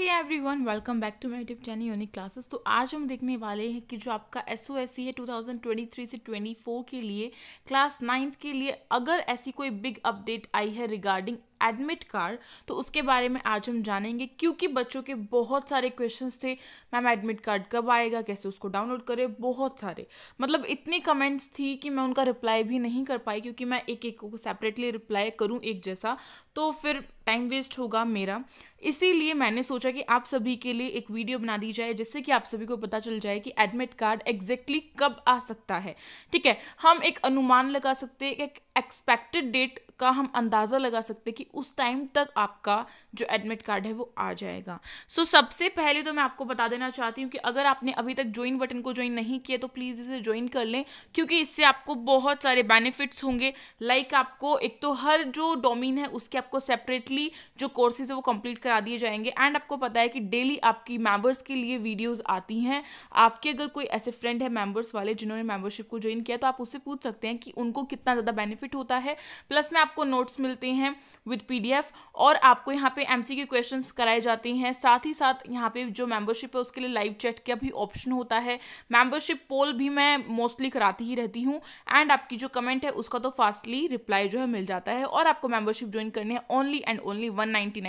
hey one welcome back to my YouTube channel unique classes तो आज हम देखने वाले हैं कि जो आपका एस ओ एस सी है टू थाउजेंड ट्वेंटी थ्री से ट्वेंटी फोर के लिए क्लास नाइन्थ के लिए अगर ऐसी कोई बिग अपडेट आई है रिगार्डिंग एडमिट कार्ड तो उसके बारे में आज हम जानेंगे क्योंकि बच्चों के बहुत सारे क्वेश्चंस थे मैम एडमिट कार्ड कब आएगा कैसे उसको डाउनलोड करें बहुत सारे मतलब इतनी कमेंट्स थी कि मैं उनका रिप्लाई भी नहीं कर पाई क्योंकि मैं एक एक को सेपरेटली रिप्लाई करूँ एक जैसा तो फिर टाइम वेस्ट होगा मेरा इसीलिए मैंने सोचा कि आप सभी के लिए एक वीडियो बना दी जाए जिससे कि आप सभी को पता चल जाए कि एडमिट कार्ड एग्जैक्टली कब आ सकता है ठीक है हम एक अनुमान लगा सकते हैं एक एक्सपेक्टेड डेट का हम अंदाज़ा लगा सकते हैं कि उस टाइम तक आपका जो एडमिट कार्ड है वो आ जाएगा सो so, सबसे पहले तो मैं आपको बता देना चाहती हूँ कि अगर आपने अभी तक ज्वाइन बटन को ज्वाइन नहीं किया तो प्लीज़ इसे ज्वाइन कर लें क्योंकि इससे आपको बहुत सारे बेनिफिट्स होंगे लाइक like आपको एक तो हर जो डोमिन है उसके आपको सेपरेटली जो कोर्सेज है वो कंप्लीट करा दिए जाएंगे एंड आपको पता है कि डेली आपकी मेम्बर्स के लिए वीडियोज़ आती हैं आपके अगर कोई ऐसे फ्रेंड है मेम्बर्स वाले जिन्होंने मेम्बरशिप को ज्वाइन किया तो आप उससे पूछ सकते हैं कि उनको कितना ज़्यादा बेनिफिट बेनिफिट होता है प्लस में आपको नोट्स मिलते हैं विद पीडीएफ और आपको यहाँ पे एमसीक्यू क्वेश्चंस कराए जाते हैं साथ ही साथ यहाँ पे जो मेंबरशिप है उसके लिए लाइव चैट का भी ऑप्शन होता है मेंबरशिप पोल भी मैं मोस्टली कराती ही रहती हूँ एंड आपकी जो कमेंट है उसका तो फास्टली रिप्लाई जो है मिल जाता है और आपको मेंबरशिप ज्वाइन करनी है only and only one ninety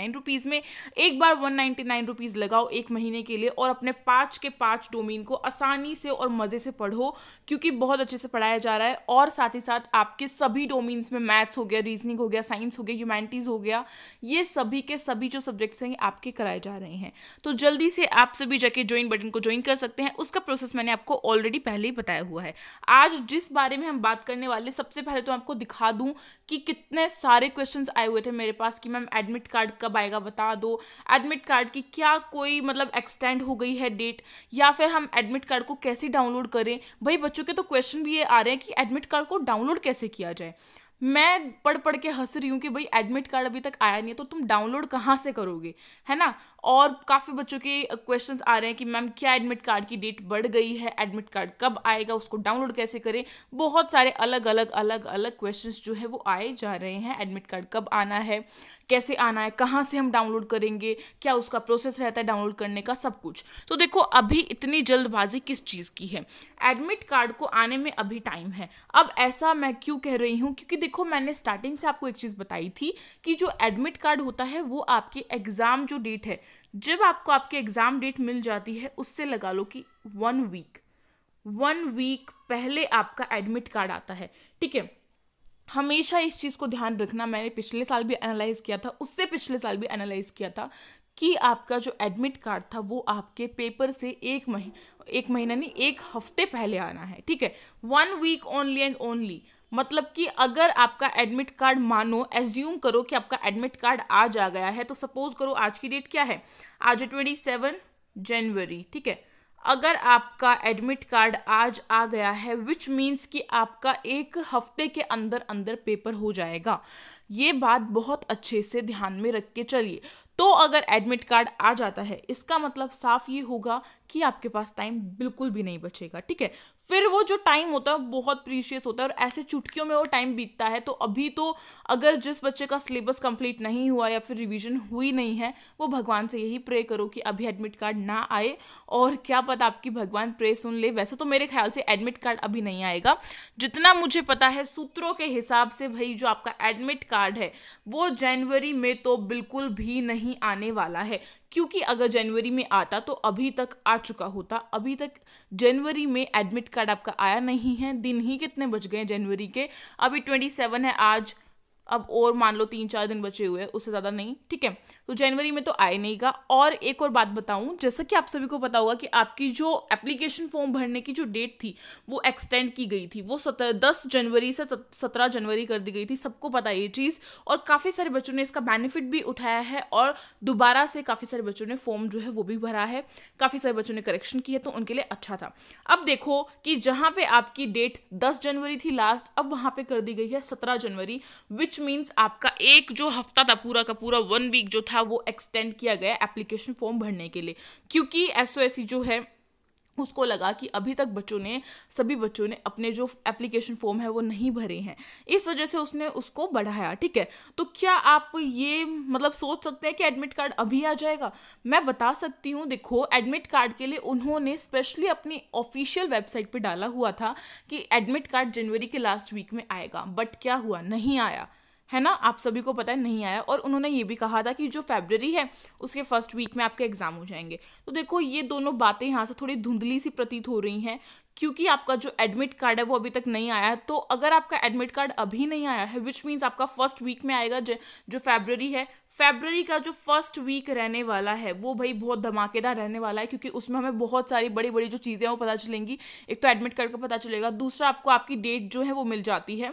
में एक बार वन नाइन्टी लगाओ एक महीने के लिए और अपने पाँच के पाँच डोमेन को आसानी से और मज़े से पढ़ो क्योंकि बहुत अच्छे से पढ़ाया जा रहा है और साथ ही साथ आपके सभी डोमेन्स में मैथ्स हो गया रीजनिंग हो गया साइंस हो गया ह्यूमैनिटीज़ हो गया ये सभी के सभी जो सब्जेक्ट्स हैं आपके कराए जा रहे हैं तो जल्दी से आप सभी जाके ज्वाइन बटन को ज्वाइन कर सकते हैं उसका प्रोसेस मैंने आपको ऑलरेडी पहले ही बताया हुआ है आज जिस बारे में हम बात करने वाले सबसे पहले तो आपको दिखा दूँ कि कितने सारे क्वेश्चन आए हुए थे मेरे पास कि मैम एडमिट कार्ड कब आएगा बता दो एडमिट कार्ड की क्या कोई मतलब एक्सटेंड हो गई है डेट या फिर हम एडमिट कार्ड को कैसे डाउनलोड करें भाई बच्चों के तो क्वेश्चन भी ये आ रहे हैं कि एडमिट कार्ड को डाउनलोड कैसे किया जाए मैं पढ़ पढ़ के हंस रही हूँ कि भाई एडमिट कार्ड अभी तक आया नहीं है तो तुम डाउनलोड कहाँ से करोगे है ना और काफ़ी बच्चों के क्वेश्चन आ रहे हैं कि मैम क्या एडमिट कार्ड की डेट बढ़ गई है एडमिट कार्ड कब आएगा उसको डाउनलोड कैसे करें बहुत सारे अलग अलग अलग अलग क्वेश्चंस जो है वो आए जा रहे हैं एडमिट कार्ड कब आना है कैसे आना है कहाँ से हम डाउनलोड करेंगे क्या उसका प्रोसेस रहता है डाउनलोड करने का सब कुछ तो देखो अभी इतनी जल्दबाजी किस चीज़ की है एडमिट कार्ड को आने में अभी टाइम है अब ऐसा मैं क्यों कह रही हूँ क्योंकि देखो मैंने स्टार्टिंग से आपको एक चीज़ बताई थी कि जो एडमिट कार्ड होता है वो आपके एग्ज़ाम जो डेट है जब आपको आपके एग्ज़ाम डेट मिल जाती है उससे लगा लो कि वन वीक वन वीक पहले आपका एडमिट कार्ड आता है ठीक है हमेशा इस चीज़ को ध्यान रखना मैंने पिछले साल भी एनालाइज किया था उससे पिछले साल भी एनालाइज किया था कि आपका जो एडमिट कार्ड था वो आपके पेपर से एक महीने एक महीना नहीं एक हफ्ते पहले आना है ठीक है one week only and only मतलब कि अगर आपका एडमिट कार्ड मानो एज्यूम करो कि आपका एडमिट कार्ड आज आ गया है तो सपोज करो आज की डेट क्या है आज है ट्वेंटी सेवन जनवरी ठीक है अगर आपका एडमिट कार्ड आज आ गया है विच मीन्स कि आपका एक हफ्ते के अंदर अंदर पेपर हो जाएगा ये बात बहुत अच्छे से ध्यान में रख के चलिए तो अगर एडमिट कार्ड आ जाता है इसका मतलब साफ ये होगा कि आपके पास टाइम बिल्कुल भी नहीं बचेगा ठीक है फिर वो जो टाइम होता है बहुत प्रीशियस होता है और ऐसे चुटकियों में वो टाइम बीतता है तो अभी तो अगर जिस बच्चे का सिलेबस कंप्लीट नहीं हुआ या फिर रिवीजन हुई नहीं है वो भगवान से यही प्रे करो कि अभी एडमिट कार्ड ना आए और क्या पता आपकी भगवान प्रे सुन ले वैसे तो मेरे ख्याल से एडमिट कार्ड अभी नहीं आएगा जितना मुझे पता है सूत्रों के हिसाब से भाई जो आपका एडमिट कार्ड है वो जनवरी में तो बिल्कुल भी नहीं आने वाला है क्योंकि अगर जनवरी में आता तो अभी तक आ चुका होता अभी तक जनवरी में एडमिट कार्ड आपका आया नहीं है दिन ही कितने बच गए जनवरी के अभी ट्वेंटी सेवन है आज अब और मान लो तीन चार दिन बचे हुए उससे ज़्यादा नहीं ठीक है तो जनवरी में तो आए नहीं का और एक और बात बताऊँ जैसा कि आप सभी को पता होगा कि आपकी जो एप्लीकेशन फॉर्म भरने की जो डेट थी वो एक्सटेंड की गई थी वो सत दस जनवरी से सत्रह जनवरी कर दी गई थी सबको पता ये चीज़ और काफ़ी सारे बच्चों ने इसका बेनिफिट भी उठाया है और दोबारा से काफ़ी सारे बच्चों ने फॉर्म जो है वो भी भरा है काफ़ी सारे बच्चों ने करेक्शन की है तो उनके लिए अच्छा था अब देखो कि जहाँ पर आपकी डेट दस जनवरी थी लास्ट अब वहाँ पर कर दी गई है सत्रह जनवरी विच मीन्स आपका एक जो हफ्ता था पूरा का पूरा वन वीक जो था वो एक्सटेंड किया गया एप्लीकेशन फॉर्म भरने के लिए क्योंकि एस e जो है उसको लगा कि अभी तक बच्चों ने सभी बच्चों ने अपने जो एप्लीकेशन फॉर्म है वो नहीं भरे हैं इस वजह से उसने उसको बढ़ाया ठीक है तो क्या आप ये मतलब सोच सकते हैं कि एडमिट कार्ड अभी आ जाएगा मैं बता सकती हूँ देखो एडमिट कार्ड के लिए उन्होंने स्पेशली अपनी ऑफिशियल वेबसाइट पर डाला हुआ था कि एडमिट कार्ड जनवरी के लास्ट वीक में आएगा बट क्या हुआ नहीं आया है ना आप सभी को पता है नहीं आया और उन्होंने ये भी कहा था कि जो फेबररी है उसके फर्स्ट वीक में आपके एग्ज़ाम हो जाएंगे तो देखो ये दोनों बातें यहाँ से थोड़ी धुंधली सी प्रतीत हो रही हैं क्योंकि आपका जो एडमिट कार्ड है वो अभी तक नहीं आया है तो अगर आपका एडमिट कार्ड अभी नहीं आया है विच मीन्स आपका फर्स्ट वीक में आएगा जो फेबररी है फेबररी का जो फर्स्ट वीक रहने वाला है वो भाई बहुत धमाकेदार रहने वाला है क्योंकि उसमें हमें बहुत सारी बड़ी बड़ी जो चीज़ें हैं वो पता चलेंगी एक तो एडमिट करके पता चलेगा दूसरा आपको आपकी डेट जो है वो मिल जाती है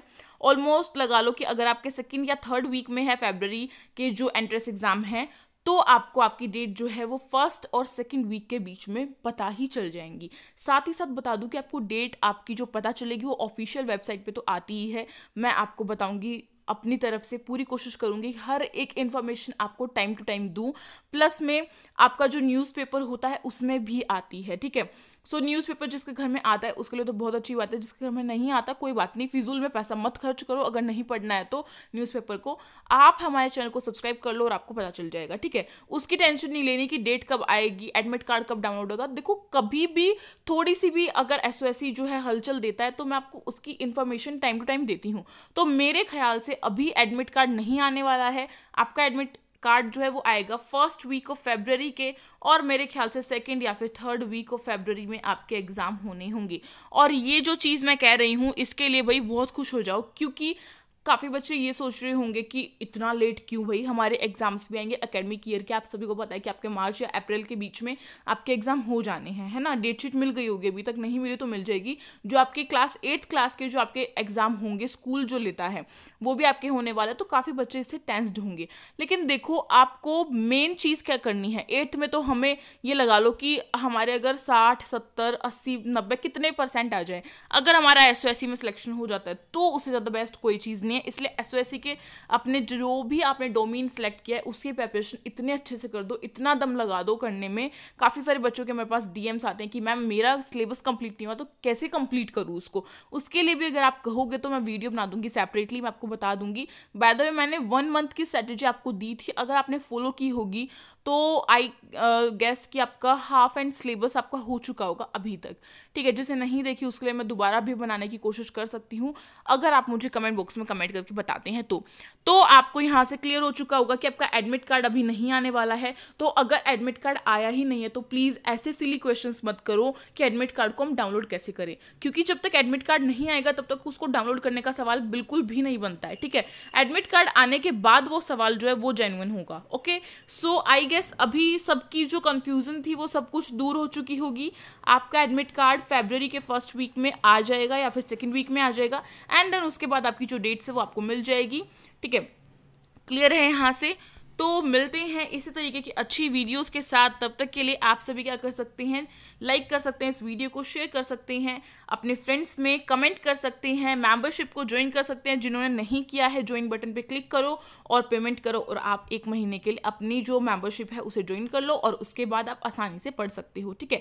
ऑलमोस्ट लगा लो कि अगर आपके सेकेंड या थर्ड वीक में है फेबररी के जो एंट्रेंस एग्ज़ाम हैं तो आपको आपकी डेट जो है वो फर्स्ट और सेकंड वीक के बीच में पता ही चल जाएंगी साथ ही साथ बता दूं कि आपको डेट आपकी जो पता चलेगी वो ऑफिशियल वेबसाइट पे तो आती ही है मैं आपको बताऊंगी अपनी तरफ से पूरी कोशिश करूंगी हर एक इन्फॉर्मेशन आपको टाइम टू टाइम दूं प्लस में आपका जो न्यूज़पेपर होता है उसमें भी आती है ठीक है सो न्यूज़ पेपर जिसके घर में आता है उसके लिए तो बहुत अच्छी बात है जिसके घर में नहीं आता कोई बात नहीं फिजूल में पैसा मत खर्च करो अगर नहीं पढ़ना है तो न्यूज़पेपर को आप हमारे चैनल को सब्सक्राइब कर लो और आपको पता चल जाएगा ठीक है उसकी टेंशन नहीं लेनी कि डेट कब आएगी एडमिट कार्ड कब डाउनलोड होगा देखो कभी भी थोड़ी सी भी अगर एस e जो है हलचल देता है तो मैं आपको उसकी इन्फॉर्मेशन टाइम टू टाइम देती हूँ तो मेरे ख्याल से अभी एडमिट कार्ड नहीं आने वाला है आपका एडमिट कार्ड जो है वो आएगा फर्स्ट वीक ऑफ फेबररी के और मेरे ख्याल से सेकेंड या फिर थर्ड वीक ऑफ फेबररी में आपके एग्ज़ाम होने होंगे और ये जो चीज़ मैं कह रही हूँ इसके लिए भाई बहुत खुश हो जाओ क्योंकि काफ़ी बच्चे ये सोच रहे होंगे कि इतना लेट क्यों भाई हमारे एग्जाम्स भी आएंगे अकेडमिक ईयर के आप सभी को पता है कि आपके मार्च या अप्रैल के बीच में आपके एग्जाम हो जाने हैं है ना डेट शीट मिल गई होगी अभी तक नहीं मिली तो मिल जाएगी जो आपके क्लास एट्थ क्लास के जो आपके एग्जाम होंगे स्कूल जो लेता है वो भी आपके होने वाले तो काफ़ी बच्चे इससे टेंस्ड होंगे लेकिन देखो आपको मेन चीज़ क्या करनी है एट्थ में तो हमें ये लगा लो कि हमारे अगर साठ सत्तर अस्सी नब्बे कितने परसेंट आ जाए अगर हमारा एस e में सिलेक्शन हो जाता है तो उससे ज़्यादा बेस्ट कोई चीज़ नहीं है इसलिए एस ओ के अपने जो भी आपने डोमेन सेलेक्ट किया है उसकी प्रेपरेशन इतने अच्छे से कर दो इतना दम लगा दो करने में काफ़ी सारे बच्चों के मेरे पास डी आते हैं कि मैम मेरा सिलेबस कंप्लीट नहीं हुआ तो कैसे कंप्लीट करूँ उसको उसके लिए भी अगर आप कहोगे तो मैं वीडियो बना दूंगी सेपरेटली मैं आपको बता दूंगी बाय द वे मैंने वन मंथ की स्ट्रेटेजी आपको दी थी अगर आपने फॉलो की होगी तो आई गेस uh, कि आपका हाफ एंड सिलेबस आपका हो चुका होगा अभी तक ठीक है जिसे नहीं देखी उसके लिए मैं दोबारा भी बनाने की कोशिश कर सकती हूँ अगर आप मुझे कमेंट बॉक्स में कमेंट करके बताते हैं तो तो आपको यहाँ से क्लियर हो चुका होगा कि आपका एडमिट कार्ड अभी नहीं आने वाला है तो अगर एडमिट कार्ड आया ही नहीं है तो प्लीज़ ऐसे सिली क्वेश्चन मत करो कि एडमिट कार्ड को हम डाउनलोड कैसे करें क्योंकि जब तक एडमिट कार्ड नहीं आएगा तब तक उसको डाउनलोड करने का सवाल बिल्कुल भी नहीं बनता है ठीक है एडमिट कार्ड आने के बाद वो सवाल जो है वो जेन्युन होगा ओके सो आई गेस अभी सबकी जो कन्फ्यूज़न थी वो सब कुछ दूर हो चुकी होगी आपका एडमिट कार्ड फेबररी के फर्स्ट वीक में आ जाएगा या फिर सेकेंड वीक में आ जाएगा एंड देन उसके बाद आपकी जो डेट्स है वो आपको मिल जाएगी ठीक है क्लियर है यहाँ से तो मिलते हैं इसी तरीके की अच्छी वीडियोस के साथ तब तक के लिए आप सभी क्या कर सकते हैं लाइक कर सकते हैं इस वीडियो को शेयर कर सकते हैं अपने फ्रेंड्स में कमेंट कर सकते हैं मेंबरशिप को ज्वाइन कर सकते हैं जिन्होंने नहीं किया है ज्वाइन बटन पे क्लिक करो और पेमेंट करो और आप एक महीने के लिए अपनी जो मेंबरशिप है उसे ज्वाइन कर लो और उसके बाद आप आसानी से पढ़ सकते हो ठीक है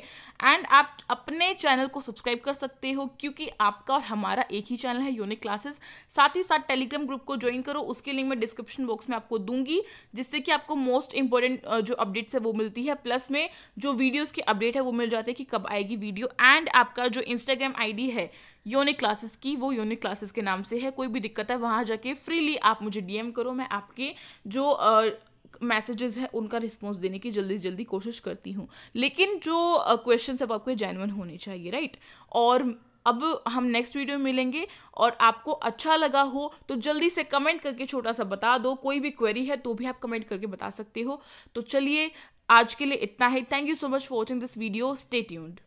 एंड आप अपने चैनल को सब्सक्राइब कर सकते हो क्योंकि आपका और हमारा एक ही चैनल है यूनिक क्लासेस साथ ही साथ टेलीग्राम ग्रुप को ज्वाइन करो उसकी लिंक मैं डिस्क्रिप्शन बॉक्स में आपको दूंगी जिस जिससे कि आपको मोस्ट इंपॉर्टेंट जो अपडेट्स है वो मिलती है प्लस में जो वीडियोज की अपडेट है वो मिल जाती है कि कब आएगी वीडियो एंड आपका जो इंस्टाग्राम आई है यूनिक क्लासेस की वो यूनिक क्लासेस के नाम से है कोई भी दिक्कत है वहाँ जाके फ्रीली आप मुझे डीएम करो मैं आपके जो uh, मैसेजेस हैं उनका रिस्पॉन्स देने की जल्दी जल्दी कोशिश करती हूँ लेकिन जो क्वेश्चन uh, है वो आपके जैनवन होने चाहिए राइट और अब हम नेक्स्ट वीडियो मिलेंगे और आपको अच्छा लगा हो तो जल्दी से कमेंट करके छोटा सा बता दो कोई भी क्वेरी है तो भी आप कमेंट करके बता सकते हो तो चलिए आज के लिए इतना ही thank you so much for watching this video stay tuned